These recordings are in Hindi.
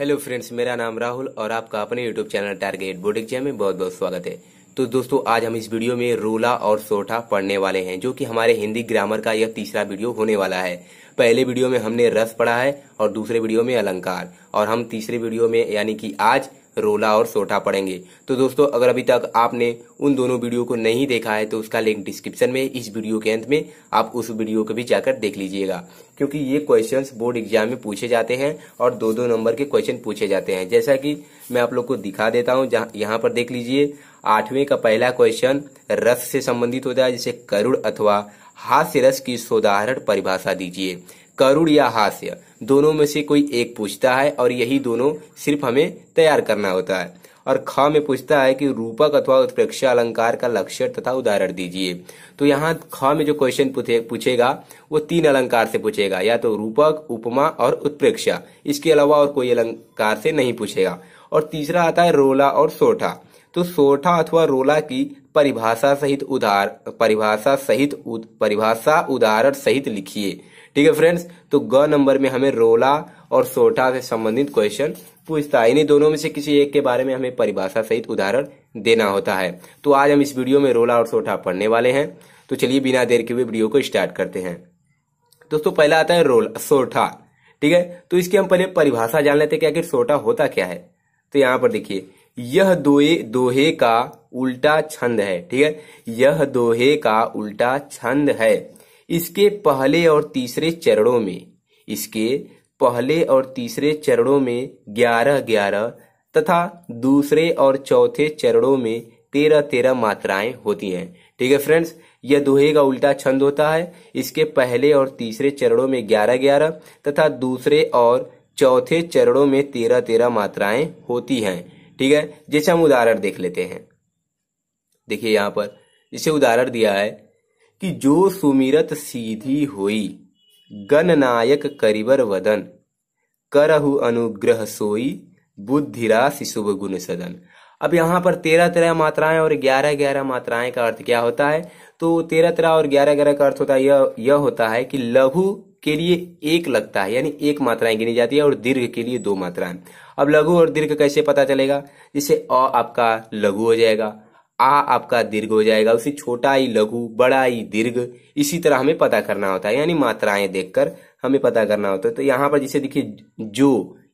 हेलो फ्रेंड्स मेरा नाम राहुल और आपका अपने YouTube channel target board exam में बहुत बहुत स्वागत है तो दोस्तों आज हम इस वीडियो में रोला और सोठा पढ़ने वाले हैं जो कि हमारे हिंदी ग्रामर का यह तीसरा वीडियो होने वाला है पहले वीडियो में हमने रस पढ़ा है और दूसरे वीडियो में अलंकार और हम तीसरे वीडियो में यानी कि आज रोला और सोटा पड़ेंगे तो दोस्तों अगर अभी तक आपने उन दोनों वीडियो को नहीं देखा है तो उसका लिंक डिस्क्रिप्शन में इस वीडियो के अंत में आप उस वीडियो को भी जाकर देख लीजिएगा क्योंकि ये क्वेश्चन बोर्ड एग्जाम में पूछे जाते हैं और दो दो नंबर के क्वेश्चन पूछे जाते हैं जैसा की मैं आप लोग को दिखा देता हूँ यहाँ पर देख लीजिए आठवें का पहला क्वेश्चन रस से संबंधित होता है जिसे करुड़ अथवा हास्य रस की सोदाहरण परिभाषा दीजिए करुण या हास्य दोनों में से कोई एक पूछता है और यही दोनों सिर्फ हमें तैयार करना होता है और ख में पूछता है कि रूपक अथवा उत्प्रेक्ष अलंकार का लक्षण तथा उदाहरण दीजिए तो यहाँ ख में जो क्वेश्चन पूछेगा वो तीन अलंकार से पूछेगा या तो रूपक उपमा और उत्प्रेक्षा इसके अलावा और कोई अलंकार से नहीं पूछेगा और तीसरा आता है रोला और सोठा तो सोठा अथवा रोला की परिभाषा सहित उदार परिभाषा सहित उद, परिभाषा उदाहरण सहित लिखिए ठीक है फ्रेंड्स तो ग नंबर में हमें रोला और सोटा से संबंधित क्वेश्चन पूछता है इन्हीं दोनों में से किसी एक के बारे में हमें परिभाषा सहित उदाहरण देना होता है तो आज हम इस वीडियो में रोला और सोटा पढ़ने वाले हैं तो चलिए बिना देर के हुए वीडियो को स्टार्ट करते हैं दोस्तों पहला आता है रोल सोठा ठीक है तो इसकी हम पहले परिभाषा जान लेते हैं कि आखिर सोटा होता क्या है तो यहां पर देखिए यह दोहे दोहे का उल्टा छंद है ठीक है यह दोहे का उल्टा छंद है इसके पहले और तीसरे चरणों में इसके पहले और तीसरे चरणों में ग्यारह ग्यारह तथा दूसरे और चौथे चरणों में तेरह तेरह मात्राएं होती हैं ठीक है फ्रेंड्स यह दोहे का उल्टा छंद होता है इसके पहले और तीसरे चरणों में ग्यारह ग्यारह तथा दूसरे और चौथे चरणों में तेरह तेरह मात्राएं होती हैं ठीक है जैसे हम उदाहरण देख लेते हैं देखिए यहां पर जैसे उदाहरण दिया है कि जो सुमिरत सीधी हुई गण नायक वदन करहु अनुग्रह सोई बुद्धिराशि शुभ गुण सदन अब यहां पर तेरह तेरह मात्राएं और ग्यारह ग्यारह मात्राएं का अर्थ क्या होता है तो तेरह तेरह और ग्यारह ग्यारह का अर्थ होता है यह यह होता है कि लघु के लिए एक लगता है यानी एक मात्राएं गिनी जाती है और दीर्घ के लिए दो मात्राएं अब लघु और दीर्घ कैसे पता चलेगा जिससे अ आपका लघु हो जाएगा आ आपका दीर्घ हो जाएगा उसे छोटा ही लघु बड़ा ही दीर्घ इसी तरह हमें पता करना होता है यानी मात्राएं देखकर हमें पता करना होता है तो यहाँ पर जिसे देखिए जो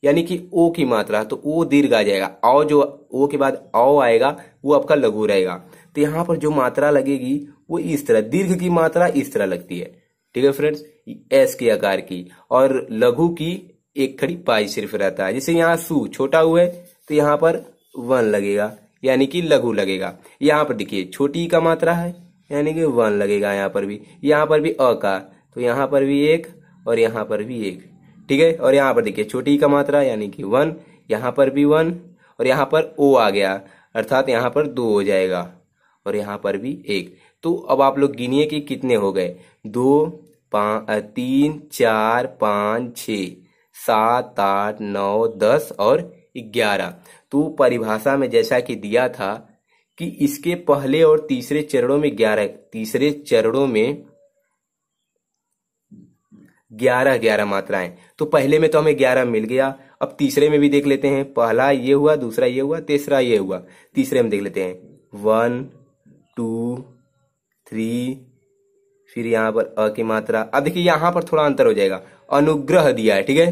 यानी कि ओ की मात्रा तो ओ दीर्घ आ जाएगा औ जो ओ के बाद औ आएगा वो आपका लघु रहेगा तो यहाँ पर जो मात्रा लगेगी वो इस तरह दीर्घ की मात्रा इस तरह लगती है ठीक है फ्रेंड्स एस के आकार की और लघु की एक खड़ी पाई सिर्फ रहता है जैसे यहाँ सु छोटा हुआ है तो यहाँ पर वन लगेगा यानी कि लघु लगेगा यहाँ पर देखिए छोटी का मात्रा है यानी कि वन लगेगा यहाँ पर भी यहाँ पर भी अ का तो यहाँ पर भी एक और यहाँ पर भी एक ठीक है और यहाँ पर देखिए छोटी का मात्रा यानी कि वन यहाँ पर भी वन और यहाँ पर ओ आ गया अर्थात यहाँ पर दो हो जाएगा और यहाँ पर भी एक तो अब आप लोग गिनिए कि कितने हो गए दो पाँच तीन चार पाँच छ सात आठ नौ दस और ग्यारह तो परिभाषा में जैसा कि दिया था कि इसके पहले और तीसरे चरणों में ग्यारह तीसरे चरणों में ग्यारह ग्यारह मात्राएं तो पहले में तो हमें ग्यारह मिल गया अब तीसरे में भी देख लेते हैं पहला ये हुआ दूसरा ये हुआ तीसरा ये हुआ तीसरे में देख लेते हैं वन टू थ्री फिर यहां पर अ की मात्रा अब देखिए यहां पर थोड़ा अंतर हो जाएगा अनुग्रह दिया है ठीक है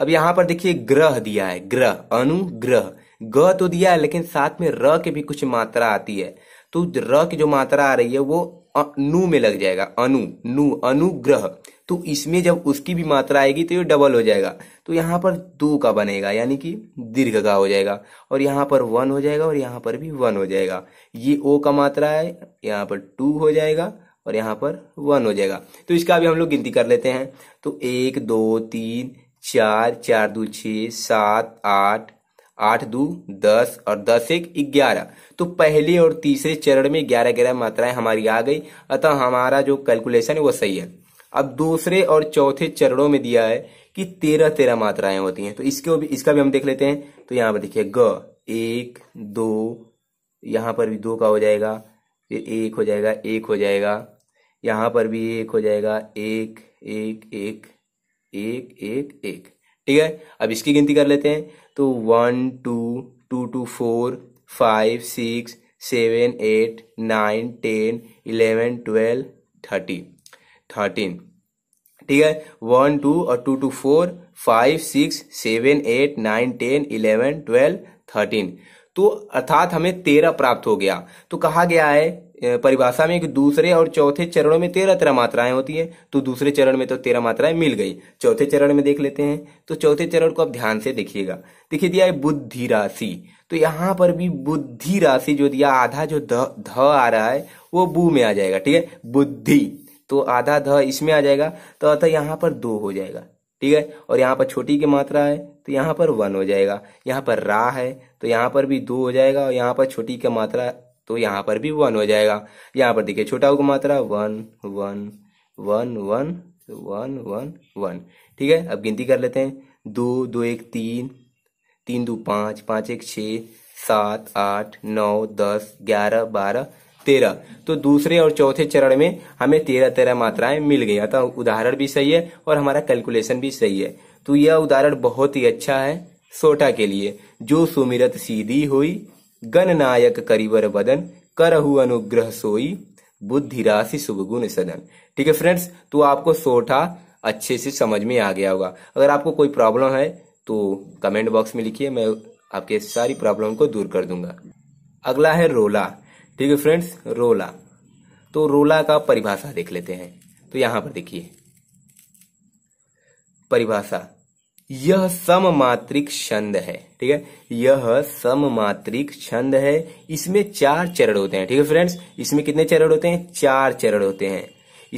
अब यहां पर देखिए ग्रह दिया है ग्रह अनुग्रह ग तो दिया है लेकिन साथ में र के भी कुछ मात्रा आती है तो र की जो मात्रा आ रही है वो नु में लग जाएगा अनु नु अनुग्रह तो इसमें जब उसकी भी मात्रा आएगी तो ये डबल हो जाएगा तो यहाँ पर दो का बनेगा यानी कि दीर्घ का हो जाएगा और यहाँ पर वन हो जाएगा और यहाँ पर भी वन हो जाएगा ये ओ का मात्रा है यहाँ पर टू हो जाएगा और यहाँ पर वन हो जाएगा तो इसका भी हम लोग गिनती कर लेते हैं तो एक दो तीन चार चार दो छः सात आठ आठ दो दस और दस एक ग्यारह तो पहले और तीसरे चरण में ग्यारह ग्यारह मात्राएं हमारी आ गई अतः हमारा जो कैलकुलेशन है वो सही है अब दूसरे और चौथे चरणों में दिया है कि तेरह तेरह मात्राएं होती हैं तो इसके भी इसका भी हम देख लेते हैं तो यहाँ पर देखिए ग एक दो यहाँ पर भी दो का हो जाएगा फिर एक हो जाएगा एक हो जाएगा यहाँ पर भी एक हो जाएगा एक एक एक एक एक एक, एक ठीक है अब इसकी गिनती कर लेते हैं तो one two two two four five six seven eight nine ten eleven twelve thirteen thirteen ठीक है वन टू और two two four five six seven eight nine ten eleven twelve thirteen तो अर्थात हमें तेरह प्राप्त हो गया तो कहा गया है परिभाषा में एक दूसरे और चौथे चरणों में तेरह तेरह मात्राएं होती है तो दूसरे चरण में तो तेरह मात्राएं मिल गई चौथे चरण में देख लेते हैं तो चौथे चरण को आप ध्यान से देखिएगा देखिए दिया है बुद्धि राशि तो यहाँ पर भी बुद्धि राशि जो दिया आधा जो ध आ रहा है वो बू में आ जाएगा ठीक है बुद्धि तो आधा ध इसमें आ जाएगा तो अतः यहाँ पर दो हो जाएगा ठीक है और यहाँ पर छोटी की मात्रा है तो यहाँ पर वन हो जाएगा यहाँ पर रा है तो यहाँ पर भी दो हो जाएगा और यहाँ पर छोटी की मात्रा तो यहाँ पर भी वन हो जाएगा यहाँ पर देखिए छोटा को मात्रा one one one one one one one ठीक है अब गिनती कर लेते हैं दो दो एक तीन तीन दो पाँच पाँच एक छः सात आठ नौ दस ग्यारह बारह तेरह तो दूसरे और चौथे चरण में हमें तेरह तेरह मात्राएं मिल गई अतः उदाहरण भी सही है और हमारा कैलकुलेशन भी सही है तो यह उदाहरण बहुत ही अच्छा है सोटा के लिए जो सुमिरत सीधी हुई गणनायक करीवर वदन करहु अनुग्रह सोई बुद्धि राशि शुभगुण सदन ठीक है फ्रेंड्स तो आपको सोठा अच्छे से समझ में आ गया होगा अगर आपको कोई प्रॉब्लम है तो कमेंट बॉक्स में लिखिए मैं आपके सारी प्रॉब्लम को दूर कर दूंगा अगला है रोला ठीक है फ्रेंड्स रोला तो रोला का परिभाषा देख लेते हैं तो यहां पर देखिए परिभाषा यह सममात्रिक छंद है ठीक है यह सममात्रिक छंद है इसमें चार चरण होते हैं ठीक है फ्रेंड्स इसमें कितने चरण होते हैं चार चरण होते हैं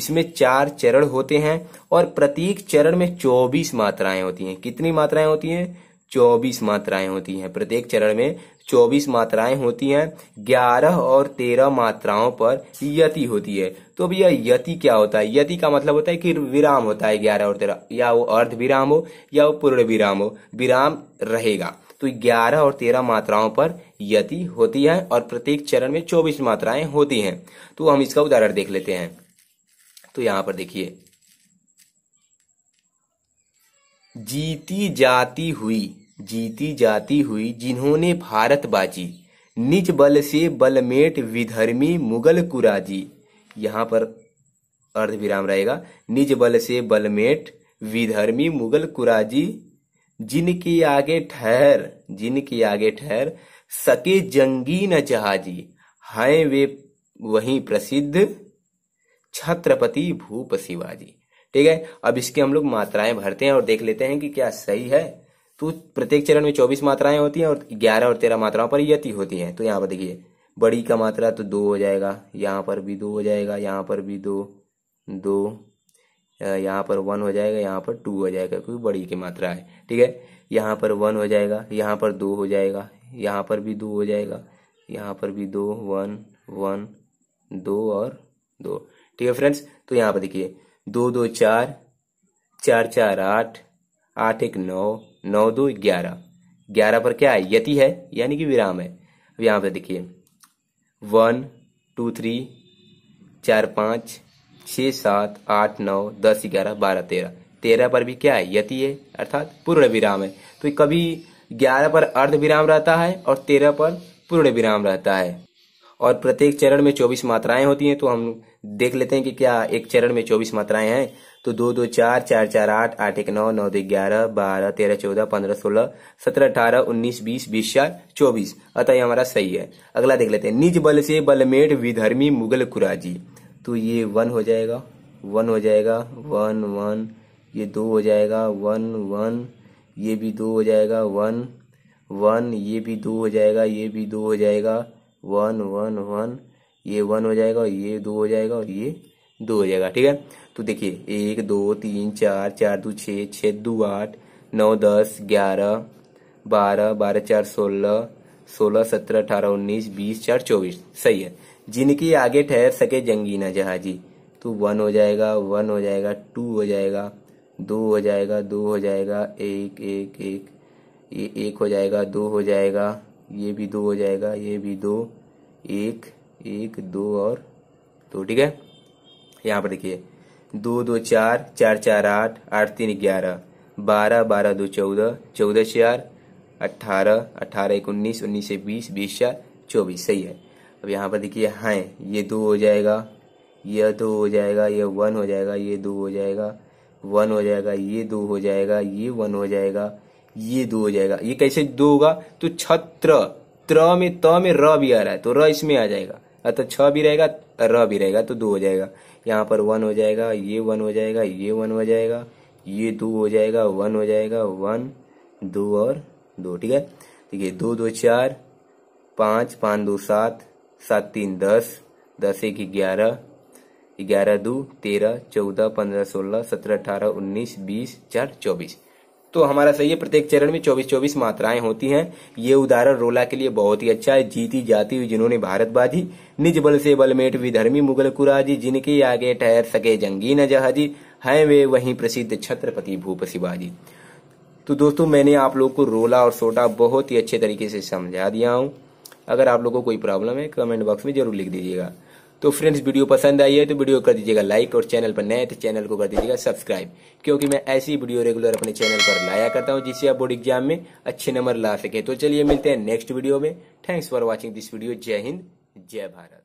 इसमें चार चरण होते हैं और प्रत्येक चरण में चौबीस मात्राएं होती हैं कितनी मात्राएं होती हैं चौबीस मात्राएं होती हैं प्रत्येक चरण में चौबीस मात्राएं होती हैं ग्यारह और तेरह मात्राओं पर यति होती है तो यह यति क्या होता है यति का मतलब होता है कि विराम होता है ग्यारह और तेरह या वो अर्ध विराम हो या वो पूर्ण विराम हो विराम रहेगा तो ग्यारह और तेरह मात्राओं पर यति होती है और प्रत्येक चरण में चौबीस मात्राएं होती हैं तो हम इसका उदाहरण देख लेते हैं तो यहां पर देखिए जीती जाती हुई जीती जाती हुई जिन्होंने भारत बाजी निज बल से बलमेट विधर्मी मुगल कुराजी यहाँ पर अर्ध विराम रहेगा निज बल से बलमेट विधर्मी मुगल कुराजी जिनके आगे ठहर जिनके आगे ठहर सके जंगी न जहाजी हैं वे वही प्रसिद्ध छत्रपति भूप शिवाजी ठीक है अब इसके हम लोग मात्राएं भरते हैं और देख लेते हैं कि क्या सही है तो प्रत्येक चरण में चौबीस मात्राएं होती हैं और ग्यारह और तेरह मात्राओं पर यति होती है तो यहाँ पर देखिए बड़ी का मात्रा तो दो हो जाएगा यहाँ पर भी दो हो जाएगा यहाँ पर भी दो दो यहाँ पर वन हो जाएगा यहाँ पर टू हो जाएगा क्योंकि बड़ी की मात्रा है ठीक है यहाँ पर वन हो जाएगा यहाँ पर दो हो जाएगा यहाँ पर भी दो हो जाएगा यहाँ पर भी दो वन वन दो और दो ठीक है फ्रेंड्स तो यहाँ पर देखिए दो दो चार चार चार आठ आठ एक नौ नौ दो ग्यारह ग्यारह पर क्या है यति है यानी कि विराम है अब यहाँ पर देखिए वन टू थ्री चार पाँच छः सात आठ नौ दस ग्यारह बारह तेरह तेरह पर भी क्या है यति है अर्थात पूर्ण विराम है तो कभी ग्यारह पर अर्ध विराम रहता है और तेरह पर पूर्ण विराम रहता है और प्रत्येक चरण में चौबीस मात्राएं होती हैं तो हम देख लेते हैं कि क्या एक चरण में चौबीस मात्राएं हैं तो दो दो चार चार चार आठ आठ एक नौ नौ दो ग्यारह बारह तेरह चौदह पंद्रह सोलह सत्रह अठारह उन्नीस बीस बीस चार चौबीस अतः हमारा सही है अगला देख लेते हैं निज बल से बलमेट विधर्मी मुगल कुराजी तो ये वन हो जाएगा वन हो जाएगा वन वन ये दो हो जाएगा वन वन ये भी दो हो जाएगा वन वन ये भी दो हो जाएगा ये भी दो हो जाएगा वन वन वन ये वन हो जाएगा ये दो हो जाएगा और ये दो हो जाएगा ठीक है तो देखिए एक दो तीन चार चार दो छः छः दो आठ नौ दस ग्यारह बारह बारह चार सोलह सोलह सत्रह अठारह उन्नीस बीस चार चौबीस सही है जिनकी आगे ठहर सके जंगी ना जहाजी तो वन हो जाएगा वन हो जाएगा टू हो जाएगा दो हो जाएगा दो हो जाएगा एक एक एक ये एक हो जाएगा दो हो जाएगा ये भी दो हो जाएगा ये भी दो एक एक दो और दो ठीक है यहाँ पर देखिए दो दो चार चार चार आठ आठ तीन ग्यारह बारह बारह दो चौदह चौदह चार अट्ठारह अट्ठारह एक उन्नीस उन्नीस से बीस बीस चार चौबीस सही है अब यहाँ पर देखिए हाय ये दो हो जाएगा यह दो हो जाएगा यह वन हो जाएगा ये दो हो जाएगा वन हो जाएगा ये दो हो जाएगा ये वन हो जाएगा ये दो हो जाएगा ये कैसे दो होगा तो छत्र त्र में त में र भी आ रहा है तो र इसमें आ जाएगा अतः छ भी रहेगा र भी रहेगा तो दो हो जाएगा यहाँ पर वन हो जाएगा ये वन हो जाएगा ये वन हो जाएगा ये दो हो जाएगा वन हो जाएगा वन दो और दो ठीक है ठीक है दो दो चार पाँच पाँच दो सात सात तीन दस दस एक ग्यारह ग्यारह दो तेरह चौदह पंद्रह सोलह सत्रह अठारह उन्नीस बीस चार चौबीस तो हमारा सही है प्रत्येक चरण में 24 24 मात्राएं होती हैं ये उदाहरण रोला के लिए बहुत ही अच्छा है जीती जाती हुई जिन्होंने भारत बाजी निज बल से बलमेट विधर्मी मुगल कुराजी जिनके आगे ठहर सके जंगी नजहाजी जहाजी वे वही प्रसिद्ध छत्रपति भूप शिवाजी तो दोस्तों मैंने आप लोग को रोला और सोटा बहुत ही अच्छे तरीके से समझा दिया हूँ अगर आप लोग को कोई प्रॉब्लम है कमेंट बॉक्स में जरूर लिख दीजिएगा तो फ्रेंड्स वीडियो पसंद आई है तो वीडियो कर दीजिएगा लाइक और चैनल पर नए तो चैनल को कर दीजिएगा सब्सक्राइब क्योंकि मैं ऐसी वीडियो रेगुलर अपने चैनल पर लाया करता हूँ जिससे आप बोर्ड एग्जाम में अच्छे नंबर ला सके तो चलिए मिलते हैं नेक्स्ट वीडियो में thanks for watching this video जय हिंद जय भारत